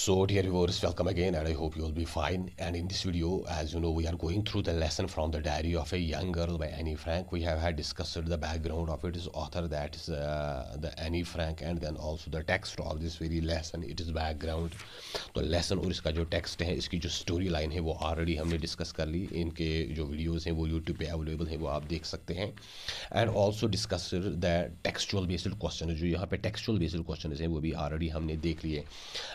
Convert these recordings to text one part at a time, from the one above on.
So dear viewers, welcome again and I hope you will be fine. And in this video, as you know, we are going through the lesson from the diary of a young girl by Annie Frank. We have had discussed the background of its author, that is uh, the Annie Frank and then also the text of this very lesson, it is background. The lesson और इसका जो text है, इसकी जो story है, वो already हमने discuss कर ली. इनके जो videos हैं, वो YouTube पे available हैं, वो आप देख सकते हैं. And also discussed the textual based questions, जो यहाँ पे textual based questions हैं, वो भी already हमने देख लिए.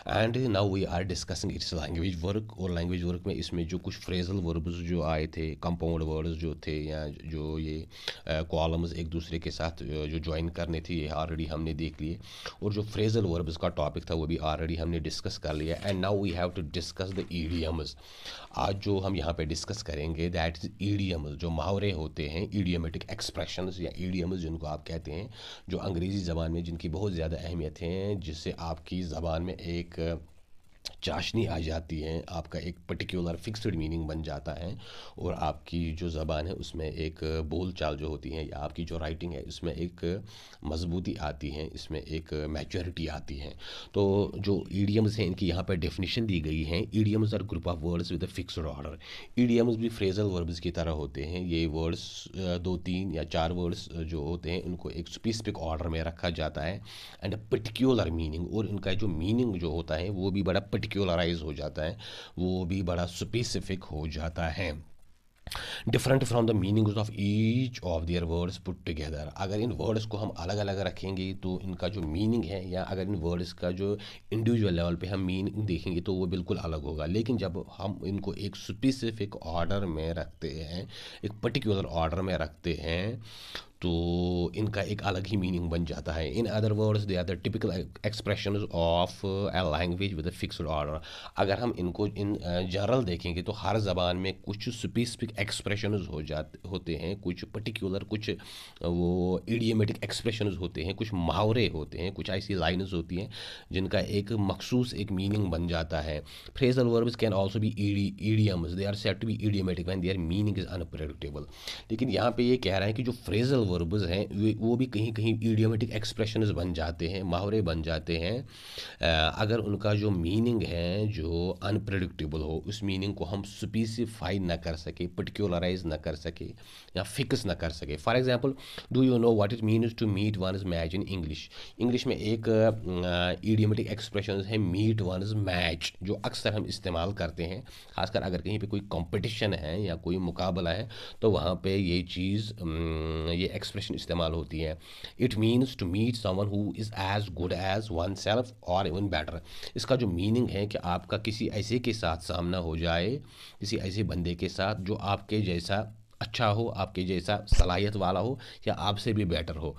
And now we are discussing its language work और लैंग्वेज वर्क में इसमें जो कुछ फ्रेजल वर्ब्स जो आए थे कंपाउंड वर्ड्स जो थे या जो ये कॉलम्स एक दूसरे के साथ जो ज्वाइन करने थे ये ऑलरेडी हमने देख लिए और जो फ्रेजल वर्ब्स का टॉपिक था वो भी ऑलरेडी हमने डिस्कस कर लिया and now we have to discuss the idioms आज जो हम यहाँ पर डिस्कस करेंगे दैट इज ईडियम्स जो मुहावरे होते हैं ईडियमेटिक एक्सप्रेशन या ईडियम्स जिनको आप कहते हैं जो अंग्रेज़ी ज़बान में जिनकी बहुत ज़्यादा अहमियत है जिससे आपकी ज़बान में एक चाशनी आ जाती है आपका एक पर्टिकुलर फिक्स्ड मीनिंग बन जाता है और आपकी जो ज़बान है उसमें एक बोल चाल जो होती है या आपकी जो राइटिंग है इसमें एक मजबूती आती है इसमें एक मैचोरिटी आती है तो जो ईडियम्स हैं इनकी यहाँ पर डेफिनेशन दी गई है idioms are group of words with a fixed order idioms भी फ्रेजल वर्ब्स की तरह होते हैं ये वर्ड्स दो तीन या चार वर्ड्स जो होते हैं उनको एक स्पेसिफिक ऑर्डर में रखा जाता है एंड पर्टिकुलर मीनिंग और इनका जो मीनिंग जो होता है वो भी बड़ा पर्टिक पर्टिकुलराइज हो जाता है वो भी बड़ा स्पेसिफिक हो जाता है different from the meaning of each of their words put together अगर इन वर्ड्स को हम अलग अलग रखेंगे तो इनका जो मीनिंग है या अगर इन वर्ड्स का जो इंडिविजुअल लेवल पे हम मीनिंग देखेंगे तो वो बिल्कुल अलग होगा लेकिन जब हम इनको एक स्पेसिफिक ऑर्डर में रखते हैं एक पर्टिकुलर ऑर्डर में रखते हैं तो इनका एक अलग ही मीनिंग बन जाता है in other words they are the typical expression of a language with fixed order अगर हम इनको इन जनरल देखेंगे तो हर जबान में कुछ स्पेसिफिक एक्सप्रेशन हो जाते होते हैं कुछ पर्टिकुलर कुछ वो एडियमेटिक एक्सप्रेशन होते हैं कुछ मुहावरे होते हैं कुछ ऐसी लाइन्स होती हैं जिनका एक मखसूस एक मीनिंग बन जाता है phrasal verbs can also be idioms they are said to be idiomatic when are meaning is unpredictable लेकिन यहाँ पे ये कह रहा है कि जो फ्रेजल वर्ब्स हैं वो भी कहीं कहीं ईडियोमेटिक एक्सप्रेशन बन जाते हैं मुहावरे बन जाते हैं अगर उनका जो मीनिंग है जो अनप्रडिक्टेबल हो उस मीनिंग को हम स्पेसिफाई ना कर सके पर्टिकुलराइज ना कर सके या फिक्स ना कर सके for example do you know what it mean to meet his match in English English में एक ईडियोमेटिक एक्सप्रेशन है मीट इज मैच जो अक्सर हम इस्तेमाल करते हैं खासकर अगर कहीं पर कोई कॉम्पिटिशन है या कोई मुकाबला है तो वहाँ पर ये चीज़ ये एक्सप्रेशन इस्तेमाल होती है it means to meet someone who is as good as oneself और इवन बेटर इसका जो मीनिंग है कि आपका किसी ऐसे के साथ सामना हो जाए किसी ऐसे बंदे के साथ जो आपके जैसा अच्छा हो आपके जैसा सलाहियत वाला हो या आपसे भी बेटर हो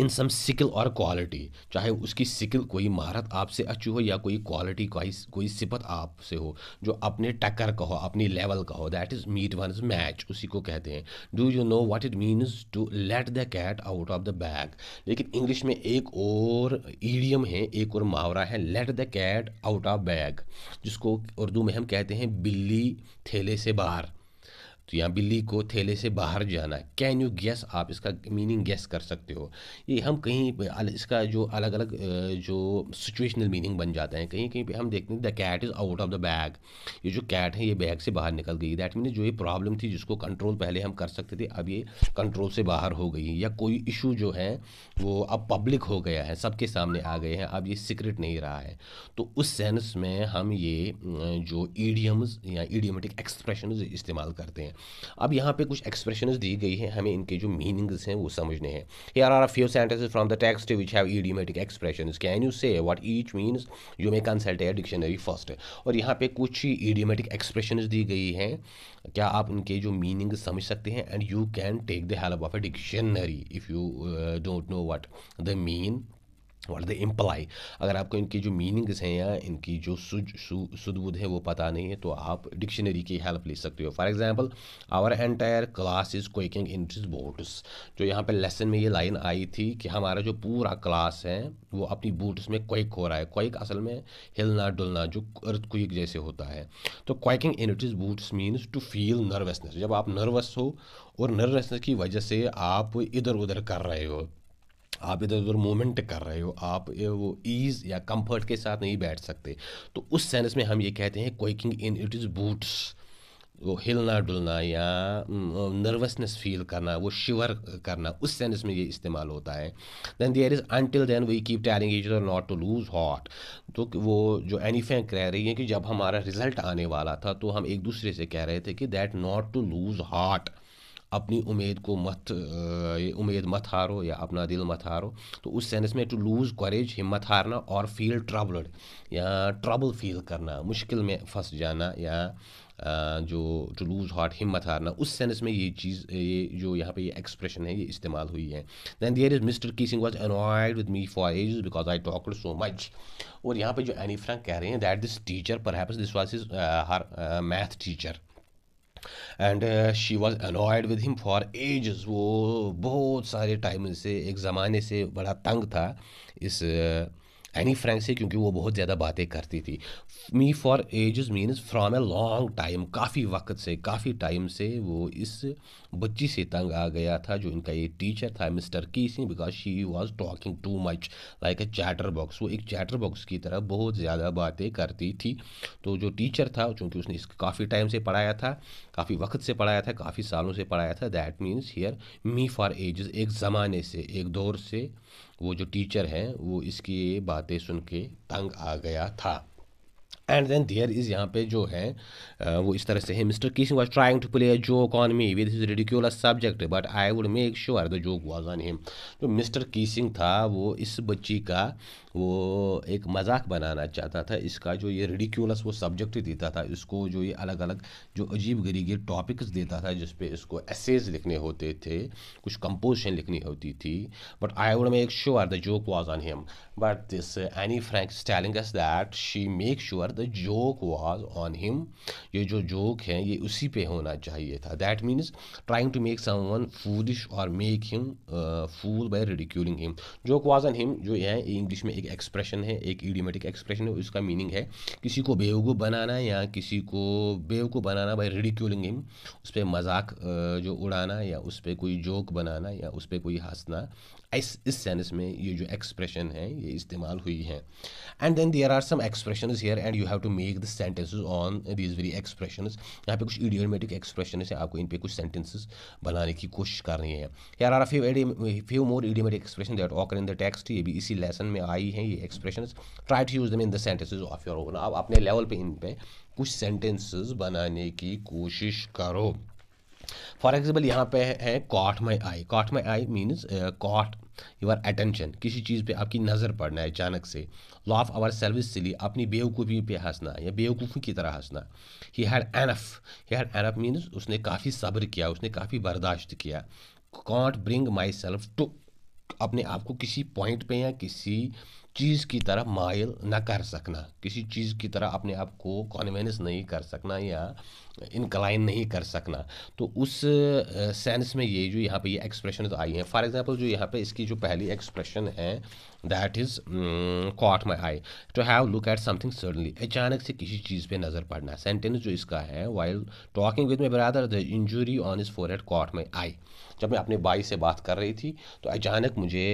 इन सम स्किल और क्वालिटी चाहे उसकी स्किल कोई महारत आपसे अच्छी हो या कोई क्वालिटी कोई कोई सिपत आपसे हो जो अपने टक्कर का हो अपनी लेवल का हो that is meet one is match उसी को कहते हैं do you know what it means to let the cat out of the bag लेकिन इंग्लिश में एक और ईडियम है एक और मुहावरा है let the cat out of bag जिसको उर्दू में हम कहते हैं बिल्ली थैले से बाहर तो यहाँ बिल्ली को थैले से बाहर जाना कैन यू गैस आप इसका मीनिंग गैस कर सकते हो ये हम कहीं इसका जो अलग अलग जो सिचुएशनल मीनिंग बन जाते हैं कहीं कहीं पे हम देखते हैं the cat is out of the bag ये जो कैट है ये बैग से बाहर निकल गई दैट मीन जो ये प्रॉब्लम थी जिसको कंट्रोल पहले हम कर सकते थे अब ये कंट्रोल से बाहर हो गई या कोई इशू जो है वो अब पब्लिक हो गया है सबके सामने आ गए हैं अब ये सीक्रेट नहीं रहा है तो उस सेंस में हम ये जो ईडियम्स या ईडियोमेटिक एक्सप्रेशन इस्तेमाल करते हैं अब यहाँ पे कुछ एक्सप्रेशन दी गई हैं हमें इनके जो मीनिंग्स हैं वो समझने हैं here are few sentences from the text which have idiomatic expression can you say what each means you may consult a dictionary first और यहाँ पे कुछ idiomatic एक्सप्रेशन दी गई हैं क्या आप उनके जो मीनिंग समझ सकते हैं and you can take the help of a dictionary if you don't know what the mean what they imply अगर आपको इनकी जो मीनिंग्स हैं या इनकी जो सुज सुद है वो पता नहीं है तो आप डिक्शनरी की हेल्प ले सकते हो for example our entire class is quaking in boots जो यहाँ पे लेसन में ये लाइन आई थी कि हमारा जो पूरा क्लास है वो अपनी बूट्स में क्विक हो रहा है क्विक असल में हिलना डुलना जो अर्थ क्विक जैसे होता है तो quaking in its boots means to feel nervousness जब आप नर्वस हो और नर्वसनेस की वजह से आप इधर उधर कर रहे हो आप इधर उधर मूवमेंट कर रहे हो आप वो ईज़ या कंफर्ट के साथ नहीं बैठ सकते तो उस सेंस में हम ये कहते हैं quaking in it is boots वो हिलना डुलना या नर्वसनेस फील करना वो शिवर करना उस सेंस में ये इस्तेमाल होता है then there is until then we keep telling our not to lose heart तो वो जो एनी फैंक कह रही है कि जब हमारा रिजल्ट आने वाला था तो हम एक दूसरे से कह रहे थे कि that not to lose heart अपनी उम्मीद को मत उम्मीद मत हारो या अपना दिल मत हारो तो उस सेंस में टू लूज़ करेज हिम्मत हारना और फील ट्रबल्ड या ट्रबल फील करना मुश्किल में फंस जाना या जो टू लूज़ हार्ट हिम्मत हारना उस सेंस में ये चीज़ ये जो यहाँ पे ये एक्सप्रेशन है ये इस्तेमाल हुई है then their is mister Keesing was annoyed with me for ages because I talked so much और यहाँ पे जो एनी फ्रैंक कह रहे हैं दैट दिस टीचर पर this was is her math teacher and she was annoyed with him for ages वो बहुत सारे टाइम से एक ज़माने से बड़ा तंग था इस एनी uh, फ्रेंक से क्योंकि वो बहुत ज़्यादा बातें करती थी me for ages means from a long time काफ़ी वक्त से काफ़ी टाइम से वो इस बच्ची से तंग आ गया था जो इनका ये टीचर था mister Keesing because she was talking too much like a chatterbox वो एक चैटर बॉक्स की तरह बहुत ज़्यादा बातें करती थी तो जो टीचर था चूँकि उसने इसको काफ़ी टाइम से पढ़ाया था काफ़ी वक्त से पढ़ाया था काफ़ी सालों से पढ़ाया था that means here me for ages एक ज़माने से एक दौर से वो जो टीचर हैं वो इसकी ये बातें सुन के तंग आ गया था एंड देन देयर इज़ यहाँ पे जो है वो इस तरह से है mister Keesing was trying to play a joke on me with his ridiculous subject but I would make sure the joke was on him तो मिस्टर किसिंग था वो इस बच्ची का वो एक मजाक बनाना चाहता था इसका जो ये रेडिक्यूलस वो सब्जेक्ट देता था इसको जो ये अलग अलग जो अजीब गरीब टॉपिक्स देता था जिसपे इसको एसेज लिखने होते थे कुछ कंपोजिशन लिखनी होती थी but I would make sure the joke was on him but this Anne Frank telling that she make sure the the joke was on him ये जो जोक है ये उसी पे होना चाहिए था that means trying to make someone foolish और make him fool by ridiculing him joke was on him जो है इंग्लिश में एक एक्सप्रेशन है एक ईडियोमेटिक एक्सप्रेशन है उसका मीनिंग है किसी को बेवकूफ़ बनाना या किसी को बेवकूफ़ बनाना बाई रिडिक्यूलिंग हिम उस पर मजाक uh, जो उड़ाना या उस पर कोई जोक बनाना या उस पर कोई हंसना इस इस सेंस में ये जो एक्सप्रेशन है ये इस्तेमाल हुई है and then there are some expression here and you have to make the sentences on these very expression यहाँ पे कुछ इडियोमेटिक एक्सप्रेशन है आपको इन पे कुछ सेंटेंसेज बनाने की कोशिश करनी है here are few few more idiomatic expression that occur in the text ये भी इसी लेसन में आई है ये expression try to use them in the sentences of your own आप अपने लेवल पे इन पे कुछ सेंटेंसेस बनाने की कोशिश करो फॉर एग्जाम्पल यहाँ पे है caught my eye caught my eye means caught your attention किसी चीज़ पे आपकी नज़र पड़ना है अचानक से लॉ ऑफ आवर सर्विस लिए अपनी बेवकूफ़ी पे हंसना या बेवकूफ़ी की तरह हंसना he had enough he had enough means उसने काफ़ी सब्र किया उसने काफ़ी बर्दाश्त किया caught bring myself to अपने आप को किसी पॉइंट पे या किसी चीज़ की तरह मायल ना कर सकना किसी चीज़ की तरह अपने आप को कॉन्वेंस नहीं कर सकना या इनक्लाइन नहीं कर सकना तो उस सेंस में ये जो यहाँ पे ये एक्सप्रेशन तो आई हैं फॉर एग्जांपल जो यहाँ पे इसकी जो पहली एक्सप्रेशन है that is caught my eye to have look at something suddenly अचानक से किसी चीज़ पे नज़र पड़ना सेंटेंस जो इसका है while talking with my brother the injury on his forehead caught my eye जब मैं अपने भाई से बात कर रही थी तो अचानक मुझे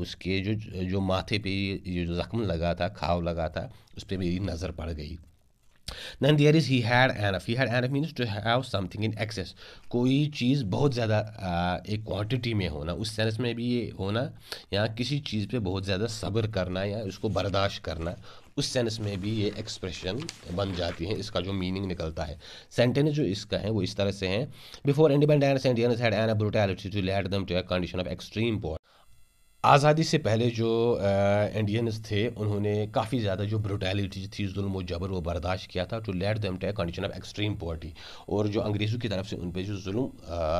उसके जो जो माथे पे ये जो ज़ख्म लगा था खाव लगा था उस पर मेरी नज़र पड़ गई then there is he had enough he had enough means to have something in excess कोई चीज़ बहुत ज़्यादा एक क्वांटिटी में होना उस सेंस में भी ये होना या किसी चीज़ पे बहुत ज़्यादा सब्र करना या उसको बर्दाश्त करना उस सेंस में भी ये एक्सप्रेशन बन जाती है इसका जो मीनिंग निकलता है सेंटेंस जो इसका है वो इस तरह से है before independence Indian had an brutality to let them to a condition of extreme poor आज़ादी से पहले जो इंडियंस थे उन्होंने काफ़ी ज़्यादा जो ब्रुटैलिटी थी जुल्म जबर वो बर्दाश्त किया था to let them to condition of extreme poverty और जो अंग्रेज़ों की तरफ से उन पर जो जुल्म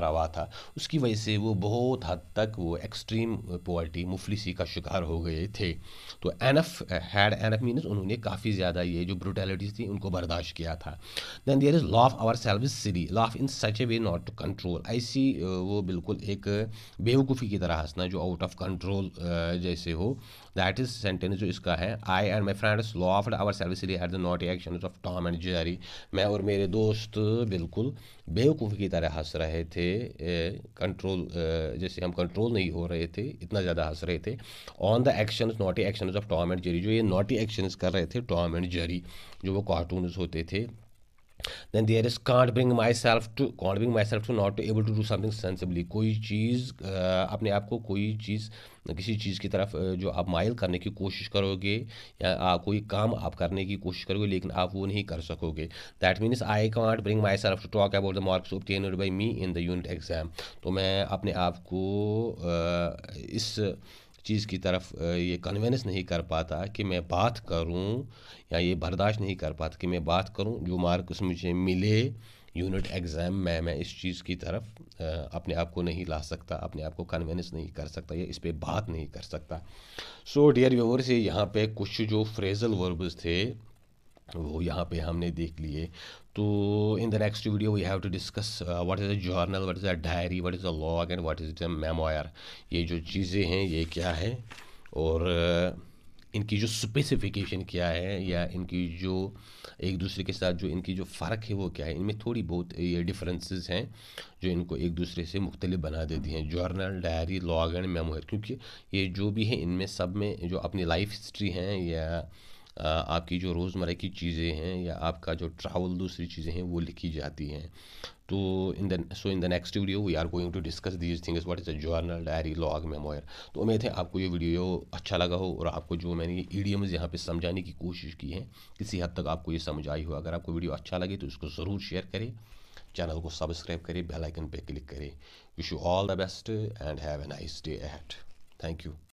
रवा था उसकी वजह से वो बहुत हद तक वो एक्सट्रीम पॉवर्टी मुफलिसी का शिकार हो गए थे तो एनफ हैड एनफ मीनस उन्होंने काफ़ी ज़्यादा ये जो ब्रुटैलिटी थी उनको बर्दाश्त किया था then there is laugh ourselves silly laugh in such a way not to control ऐसी वो बिल्कुल एक बेवकूफ़ी की तरह हंसना जो out of control control uh, जैसे हो दैट इज सेंटेंस जो इसका है I and my friends laughed ourselves at the naughty action of Tom and Jerry मैं और मेरे दोस्त बिल्कुल बेवकूफ़ की तरह हंस रहे थे कंट्रोल जैसे हम कंट्रोल नहीं हो रहे थे इतना ज़्यादा हंस रहे थे on the action naughty action of Tom and Jerry जो ये नॉटी एक्शन कर रहे थे टॉम एंड जेरी जो वो कार्टून होते थे then there is can't bring myself to can't bring myself to not to able to do something sensibly कोई चीज़ अपने आप को कोई चीज़ किसी चीज़ की तरफ जो आप माइल करने की कोशिश करोगे या आ, कोई काम आप करने की कोशिश करोगे लेकिन आप वो नहीं कर सकोगे that means I can't bring myself to talk about the marks obtained by me in the unit exam तो मैं अपने आप को इस चीज़ की तरफ ये कन्वेंस नहीं कर पाता कि मैं बात करूं या ये बर्दाश्त नहीं कर पाता कि मैं बात करूं जो मार्क्स मुझे मिले यूनिट एग्ज़ाम में मैं इस चीज़ की तरफ अपने आप को नहीं ला सकता अपने आप को कन्वेंस नहीं कर सकता या इस पर बात नहीं कर सकता सो डियर ये यहाँ पे कुछ जो फ्रेजल वर्ब्स थे वो तो यहाँ पे हमने देख लिए तो in the next video we have to discuss what is a journal what is a diary what is a log and what is a memoir ये जो चीज़ें हैं ये क्या है और uh, इनकी जो स्पेसिफिकेशन क्या है या इनकी जो एक दूसरे के साथ जो इनकी जो फ़र्क है वो क्या है इनमें थोड़ी बहुत uh, ये डिफरेंसेस हैं जो इनको एक दूसरे से मुख्तलिफ बना देती हैं journal diary log and memoir क्योंकि ये जो भी है इनमें सब में जो अपनी लाइफ हिस्ट्री हैं या आपकी जो रोज़मर की चीज़ें हैं या आपका जो ट्रैवल दूसरी चीज़ें हैं वो लिखी जाती हैं तो in the so in the next video we are going to discuss these things what is a journal diary log memoir तो उम्मीद है आपको ये वीडियो अच्छा लगा हो और आपको जो मैंने ये ईडियम्स यहाँ पे समझाने की कोशिश की है किसी हद तक आपको ये समझ आई हो अगर आपको वीडियो अच्छा लगे तो इसको ज़रूर शेयर करें चैनल को सब्सक्राइब करें बेल आइकन क्लिक करें wish you all the best and have a nice day at thank you